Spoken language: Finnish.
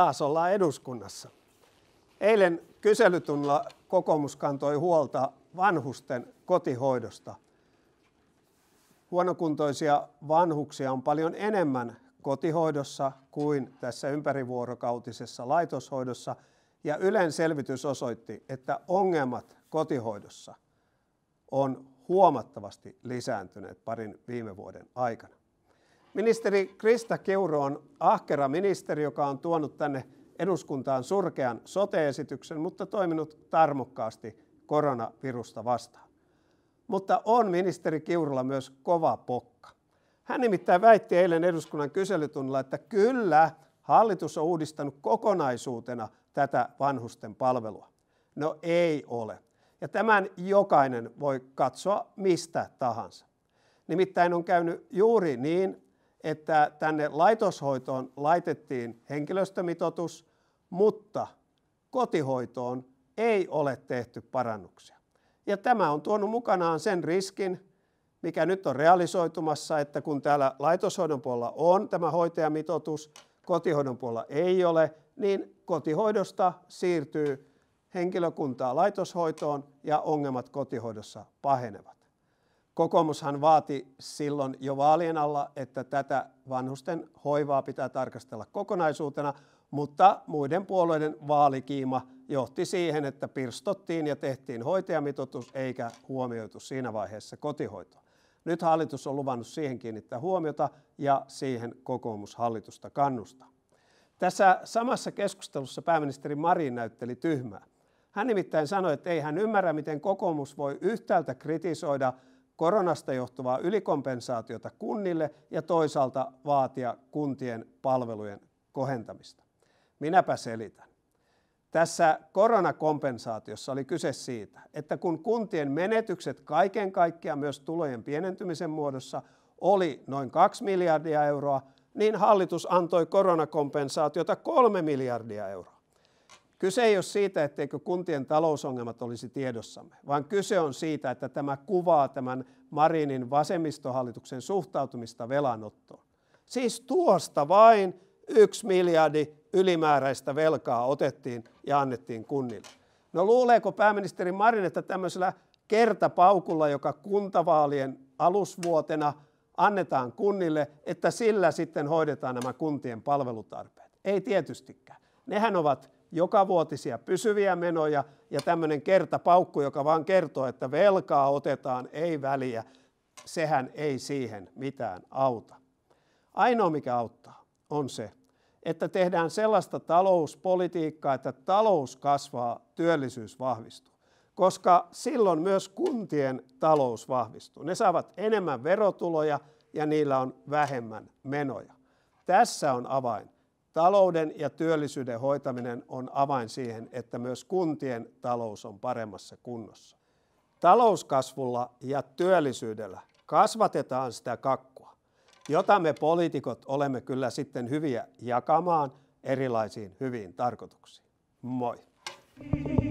taas ollaan eduskunnassa. Eilen kyselytunnilla kokoomus kantoi huolta vanhusten kotihoidosta. Huonokuntoisia vanhuksia on paljon enemmän kotihoidossa kuin tässä ympärivuorokautisessa laitoshoidossa, ja Ylen selvitys osoitti, että ongelmat kotihoidossa on huomattavasti lisääntyneet parin viime vuoden aikana. Ministeri Krista Keuro on ahkera ministeri, joka on tuonut tänne eduskuntaan surkean soteesityksen, mutta toiminut tarmokkaasti koronavirusta vastaan. Mutta on ministeri Kiurulla myös kova pokka. Hän nimittäin väitti eilen eduskunnan kyselytunnilla, että kyllä hallitus on uudistanut kokonaisuutena tätä vanhusten palvelua. No ei ole. Ja tämän jokainen voi katsoa mistä tahansa. Nimittäin on käynyt juuri niin, että tänne laitoshoitoon laitettiin henkilöstömitoitus, mutta kotihoitoon ei ole tehty parannuksia. Ja tämä on tuonut mukanaan sen riskin, mikä nyt on realisoitumassa, että kun täällä laitoshoidon puolella on tämä hoitajamitoitus, kotihoidon puolella ei ole, niin kotihoidosta siirtyy henkilökuntaa laitoshoitoon ja ongelmat kotihoidossa pahenevat. Kokoomushan vaati silloin jo vaalien alla, että tätä vanhusten hoivaa pitää tarkastella kokonaisuutena, mutta muiden puolueiden vaalikiima johti siihen, että pirstottiin ja tehtiin hoitajamitoitus eikä huomioitu siinä vaiheessa kotihoitoa. Nyt hallitus on luvannut siihen kiinnittää huomiota ja siihen kokoomushallitusta kannustaa. Tässä samassa keskustelussa pääministeri Marin näytteli tyhmää. Hän nimittäin sanoi, että ei hän ymmärrä, miten kokoomus voi yhtäältä kritisoida – koronasta johtuvaa ylikompensaatiota kunnille ja toisaalta vaatia kuntien palvelujen kohentamista. Minäpä selitän. Tässä koronakompensaatiossa oli kyse siitä, että kun kuntien menetykset kaiken kaikkiaan myös tulojen pienentymisen muodossa oli noin 2 miljardia euroa, niin hallitus antoi koronakompensaatiota 3 miljardia euroa. Kyse ei ole siitä, etteikö kuntien talousongelmat olisi tiedossamme, vaan kyse on siitä, että tämä kuvaa tämän Marinin vasemmistohallituksen suhtautumista velanottoon. Siis tuosta vain yksi miljardi ylimääräistä velkaa otettiin ja annettiin kunnille. No luuleeko pääministeri Marin, että tämmöisellä kertapaukulla, joka kuntavaalien alusvuotena annetaan kunnille, että sillä sitten hoidetaan nämä kuntien palvelutarpeet? Ei tietystikään. Nehän ovat jokavuotisia pysyviä menoja ja tämmöinen kertapaukku, joka vaan kertoo, että velkaa otetaan, ei väliä, sehän ei siihen mitään auta. Ainoa mikä auttaa on se, että tehdään sellaista talouspolitiikkaa, että talous kasvaa, työllisyys vahvistuu. Koska silloin myös kuntien talous vahvistuu. Ne saavat enemmän verotuloja ja niillä on vähemmän menoja. Tässä on avain. Talouden ja työllisyyden hoitaminen on avain siihen, että myös kuntien talous on paremmassa kunnossa. Talouskasvulla ja työllisyydellä kasvatetaan sitä kakkua, jota me poliitikot olemme kyllä sitten hyviä jakamaan erilaisiin hyviin tarkoituksiin. Moi! Thank you.